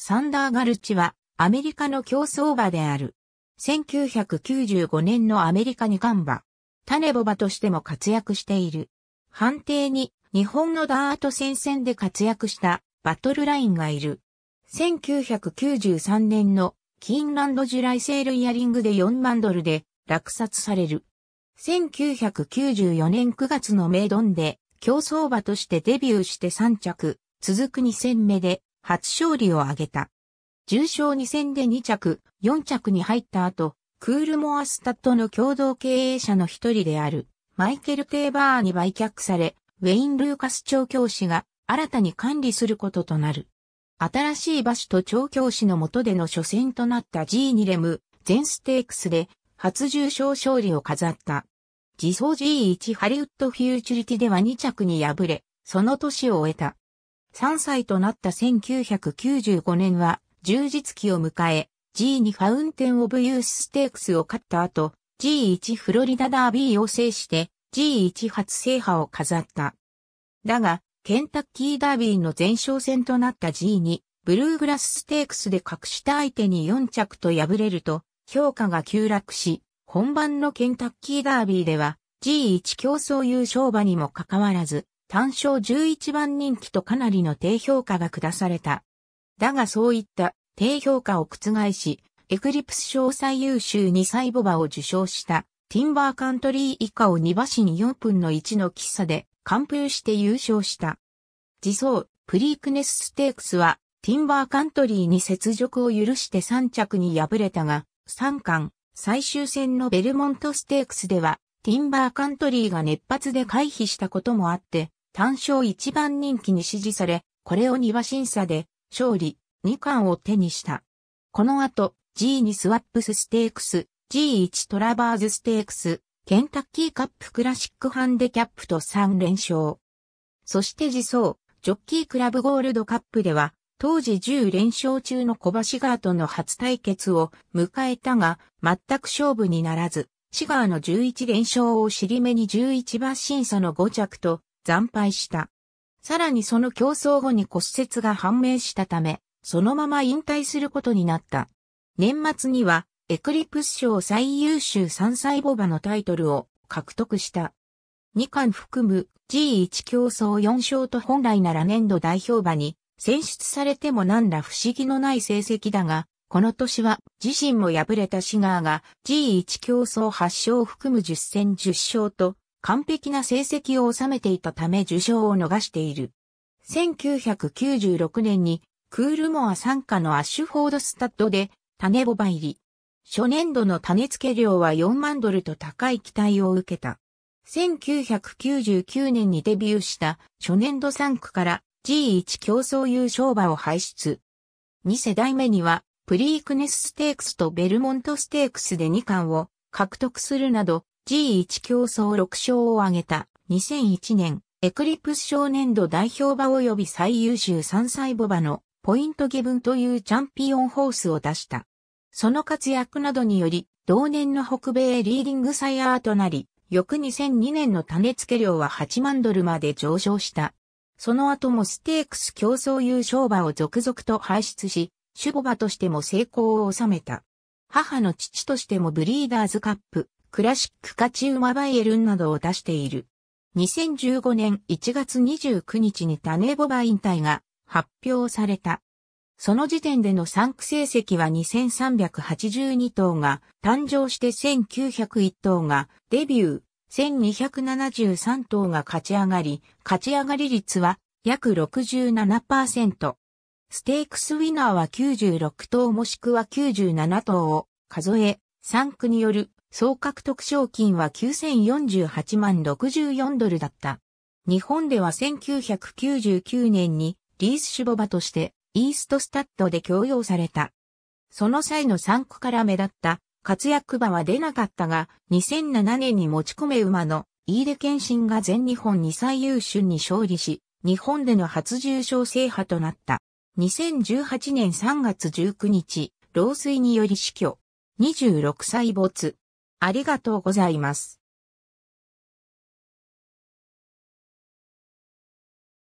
サンダー・ガルチは、アメリカの競争馬である。1995年のアメリカンバ、馬、種ボ馬としても活躍している。判定に、日本のダート戦線で活躍したバトルラインがいる。1993年のキーンランドジュライセールイヤリングで4万ドルで落札される。1994年9月のメイドンで競争馬としてデビューして3着、続く2戦目で初勝利を挙げた。重賞2戦で2着、4着に入った後、クールモアスタッドの共同経営者の一人である、マイケル・テーバーに売却され、ウェイン・ルーカス調教師が新たに管理することとなる。新しい馬主と調教師の下での初戦となった G2 レム、全ステークスで、初重賞勝利を飾った。自走 G1 ハリウッドフューチュリティでは2着に敗れ、その年を終えた。3歳となった1995年は充実期を迎え、G2 ファウンテンオブユースステークスを勝った後、G1 フロリダダービーを制して G1 初制覇を飾った。だが、ケンタッキーダービーの前哨戦となった G2、ブルーグラスステークスで隠した相手に4着と敗れると、評価が急落し、本番のケンタッキーダービーでは G1 競争優勝馬にもかかわらず、単勝11番人気とかなりの低評価が下された。だがそういった低評価を覆し、エクリプス賞最優秀に歳ボバを受賞した、ティンバーカントリー以下を2馬身4分の1の喫茶で完封して優勝した。自走、プリークネスステークスは、ティンバーカントリーに雪辱を許して3着に敗れたが、3冠、最終戦のベルモントステークスでは、ティンバーカントリーが熱発で回避したこともあって、単勝一番人気に支持され、これを庭審査で勝利、2冠を手にした。この後、G2 スワップスステークス、G1 トラバーズステークス、ケンタッキーカップクラシックハンデキャップと3連勝。そして自走、ジョッキークラブゴールドカップでは、当時10連勝中の小橋ガーとの初対決を迎えたが、全く勝負にならず、シガーの11連勝を尻目に11番審査の5着と、惨敗した。さらにその競争後に骨折が判明したため、そのまま引退することになった。年末には、エクリプス賞最優秀3歳ボバのタイトルを獲得した。2巻含む G1 競争4勝と本来なら年度代表馬に選出されても何ら不思議のない成績だが、この年は自身も敗れたシガーが G1 競争8勝含む10戦10勝と完璧な成績を収めていたため受賞を逃している。1996年にクールモア参加のアッシュフォードスタッドで種ボバ入り。初年度の種付け量は4万ドルと高い期待を受けた。1999年にデビューした初年度3区から G1 競争優勝馬を輩出。2世代目にはプリークネスステークスとベルモントステークスで2冠を獲得するなど G1 競争6勝を挙げた2001年エクリプス少年度代表馬及び最優秀3歳母馬のポイント下分というチャンピオンホースを出した。その活躍などにより同年の北米リーディングサイヤーとなり、翌2002年の種付け量は8万ドルまで上昇した。その後もステークス競争優勝馬を続々と排出し、守護馬としても成功を収めた。母の父としてもブリーダーズカップ、クラシック勝ち馬バイエルンなどを出している。2015年1月29日にタネボバ引退が発表された。その時点での産区成績は2382頭が誕生して1901頭がデビュー、1273頭が勝ち上がり、勝ち上がり率は約67%。ステークスウィナーは96頭もしくは97頭を数え、産区による総獲得賞金は9048万64ドルだった。日本では1999年にリースシュボバとしてイーストスタッドで強要された。その際の参区から目立った活躍馬は出なかったが2007年に持ち込め馬の飯出健信が全日本2歳優秀に勝利し日本での初重賞制覇となった。2018年3月19日、老衰により死去。26歳没。ありがとうございます。